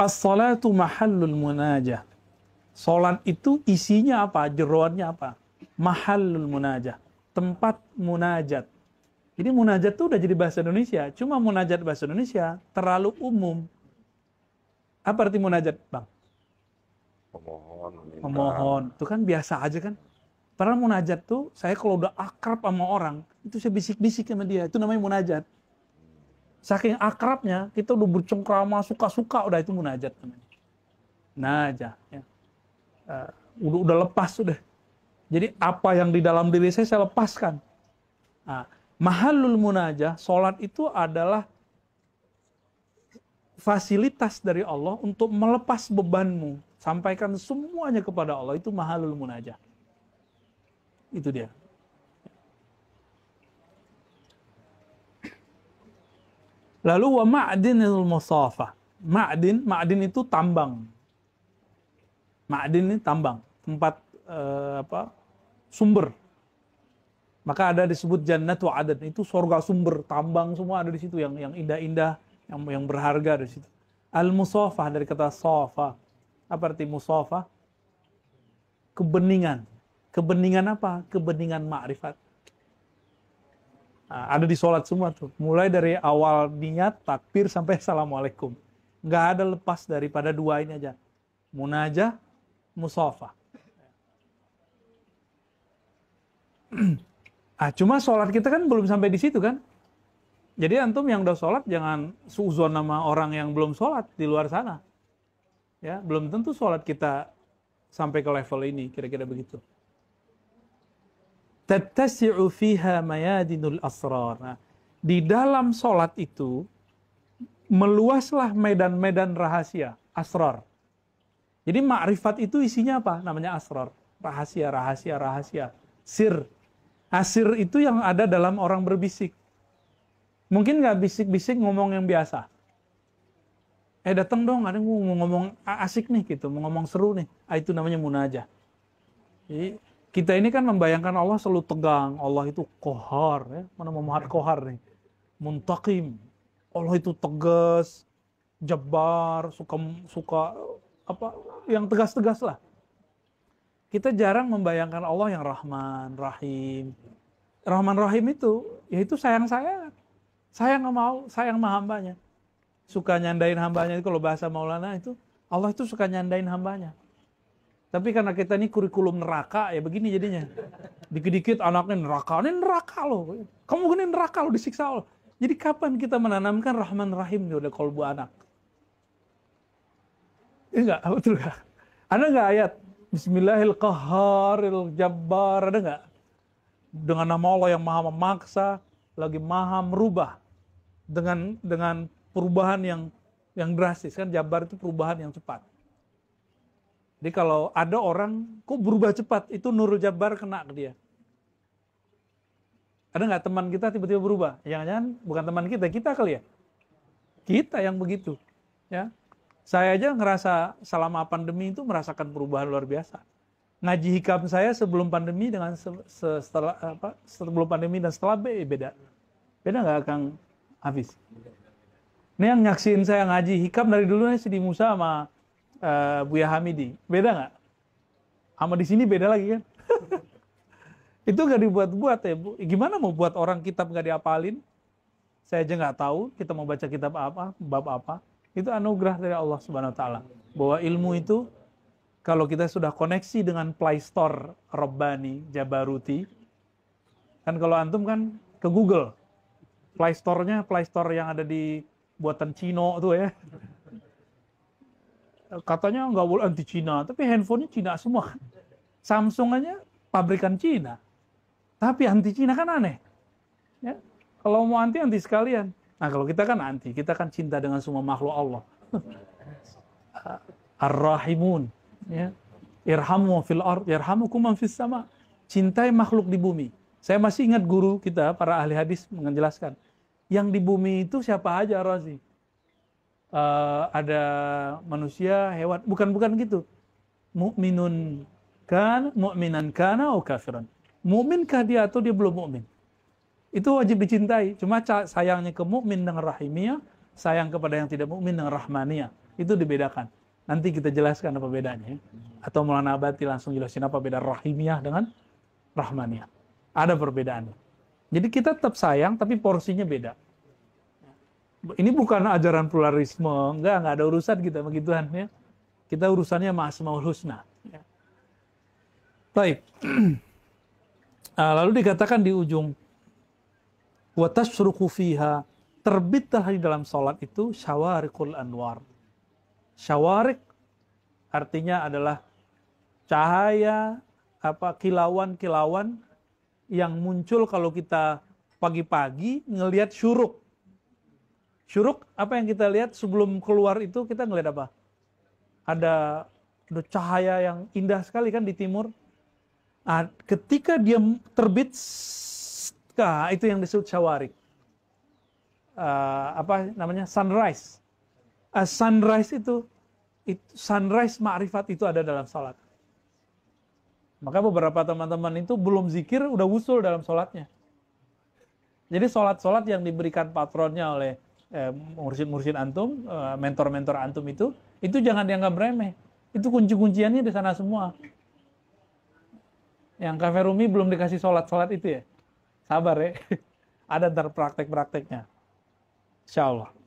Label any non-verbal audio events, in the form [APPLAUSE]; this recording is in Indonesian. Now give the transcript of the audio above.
As-salatu mahallul munajah. Salat itu isinya apa? Jeroannya apa? Mahallul munajah. Tempat munajat. Jadi munajat itu udah jadi bahasa Indonesia. Cuma munajat bahasa Indonesia terlalu umum. Apa arti munajat, Bang? Memohon. Minta. Memohon. Itu kan biasa aja kan? Padahal munajat tuh, saya kalau udah akrab sama orang, itu saya bisik-bisik sama dia. Itu namanya munajat. Saking akrabnya, kita udah bercengkrama suka-suka, udah itu munajat namanya. Najah. Ya. Uh, udah, udah lepas sudah. Jadi apa yang di dalam diri saya, saya lepaskan. Nah, mahalul munajah, sholat itu adalah fasilitas dari Allah untuk melepas bebanmu. Sampaikan semuanya kepada Allah. Itu mahalul munajah. Itu dia. Lalu wa ma'dinil musafa. Ma'din, ma'din itu tambang. Ma'din ini tambang, tempat eh, apa? sumber. Maka ada disebut jannat wa itu surga sumber, tambang semua ada di situ yang yang indah-indah, yang yang berharga di situ. Al musafa dari kata sofa. Apa arti musafa? Kebeningan. Kebeningan apa? Kebeningan makrifat. Nah, ada di sholat semua tuh. Mulai dari awal niat, takbir, sampai assalamualaikum. Nggak ada lepas daripada dua ini aja. Munajah, musofa. [CLEARS THROAT] ah, cuma sholat kita kan belum sampai di situ kan. Jadi antum yang udah sholat jangan suzon nama orang yang belum sholat di luar sana. Ya, belum tentu sholat kita sampai ke level ini, kira-kira begitu tatasi'u fiha mayadinul asrar. Nah, di dalam solat itu meluaslah medan-medan rahasia, asrar. Jadi makrifat itu isinya apa? Namanya asrar. Rahasia, rahasia, rahasia. Sir. Asir nah, itu yang ada dalam orang berbisik. Mungkin nggak bisik-bisik ngomong yang biasa. Eh datang dong, ada yang mau ngomong asik nih gitu, mau ngomong seru nih. Ah, itu namanya munajah. Jadi kita ini kan membayangkan Allah selalu tegang. Allah itu kohar. Ya. Mana memahat kohar nih? Muntakim. Allah itu tegas, jabar, suka suka apa yang tegas-tegas lah. Kita jarang membayangkan Allah yang Rahman, Rahim. Rahman Rahim itu yaitu sayang saya. Sayang mau, sayang sama hambanya. Suka nyandain hambanya itu kalau bahasa Maulana itu Allah itu suka nyandain hambanya. Tapi karena kita ini kurikulum neraka ya begini jadinya. Dikit-dikit anaknya neraka, ini neraka loh. Kamu gini neraka loh, disiksa loh. Jadi kapan kita menanamkan rahman rahim di udah kolbu anak? Ya enggak, betul enggak? Ada enggak ayat? Bismillahirrahmanirrahim, jabbar, ada enggak? Dengan nama Allah yang maha memaksa, lagi maha merubah. Dengan dengan perubahan yang yang drastis kan jabar itu perubahan yang cepat jadi kalau ada orang, kok berubah cepat, itu Nurul Jabbar kena ke dia. Ada nggak teman kita tiba-tiba berubah? yang jangan bukan teman kita, kita kali ya. Kita yang begitu. Ya, saya aja ngerasa selama pandemi itu merasakan perubahan luar biasa. Ngaji hikam saya sebelum pandemi dengan setelah apa sebelum pandemi dan setelah B beda. Beda nggak Kang habis? Ini yang nyaksin saya ngaji hikam dari dulu ini si Musa sama uh, Buya Hamidi. Beda nggak? Sama di sini beda lagi kan? [LAUGHS] itu nggak dibuat-buat ya bu. Gimana mau buat orang kitab nggak diapalin? Saya aja nggak tahu kita mau baca kitab apa, bab apa. Itu anugerah dari Allah Subhanahu Wa Taala bahwa ilmu itu kalau kita sudah koneksi dengan Play Store Robbani Jabaruti, kan kalau antum kan ke Google, Play Playstore-nya Store yang ada di buatan Cino tuh ya, katanya nggak boleh anti Cina, tapi handphonenya Cina semua. Samsung aja pabrikan Cina, tapi anti Cina kan aneh. Ya. Kalau mau anti anti sekalian. Nah kalau kita kan anti, kita kan cinta dengan semua makhluk Allah. [LAUGHS] Ar-Rahimun, ya. Irhamu fil ar, irhamu fis sama. Cintai makhluk di bumi. Saya masih ingat guru kita, para ahli hadis menjelaskan. Yang di bumi itu siapa aja Razi? uh, ada manusia, hewan, bukan bukan gitu. Mukminun kan, mukminan kana atau kafiran. Mukminkah dia atau dia belum mukmin? Itu wajib dicintai. Cuma sayangnya ke mukmin dengan rahimiah, sayang kepada yang tidak mukmin dengan rahmania. Itu dibedakan. Nanti kita jelaskan apa bedanya. Ya. Atau Maulana Abati langsung jelasin apa beda rahimiyah dengan rahmaniyah. Ada perbedaan. Jadi kita tetap sayang, tapi porsinya beda ini bukan ajaran pluralisme, enggak, enggak ada urusan kita sama Tuhan ya. Kita urusannya sama Asmaul Husna. Ya. Baik. [CLEARS THROAT] Ah, lalu dikatakan di ujung watas suruku fiha terbitlah di dalam sholat itu syawarikul anwar. Syawarik artinya adalah cahaya apa kilauan-kilauan yang muncul kalau kita pagi-pagi ngelihat syuruk Syuruk, apa yang kita lihat sebelum keluar itu kita ngelihat apa? Ada, ada cahaya yang indah sekali kan di timur. Nah, ketika dia terbit, nah, itu yang disebut syawarik. Uh, ah, apa namanya sunrise. Uh, sunrise itu, itu sunrise ma'rifat itu ada dalam salat. Maka beberapa teman-teman itu belum zikir udah wusul dalam salatnya. Jadi sholat-sholat yang diberikan patronnya oleh Eh, mursid murid antum, eh, mentor-mentor antum itu, itu jangan dianggap remeh. Itu kunci-kunciannya di sana semua. Yang Kafe Rumi belum dikasih sholat-sholat itu ya. Sabar ya. [LAUGHS] Ada ntar praktek-prakteknya. Insya Allah.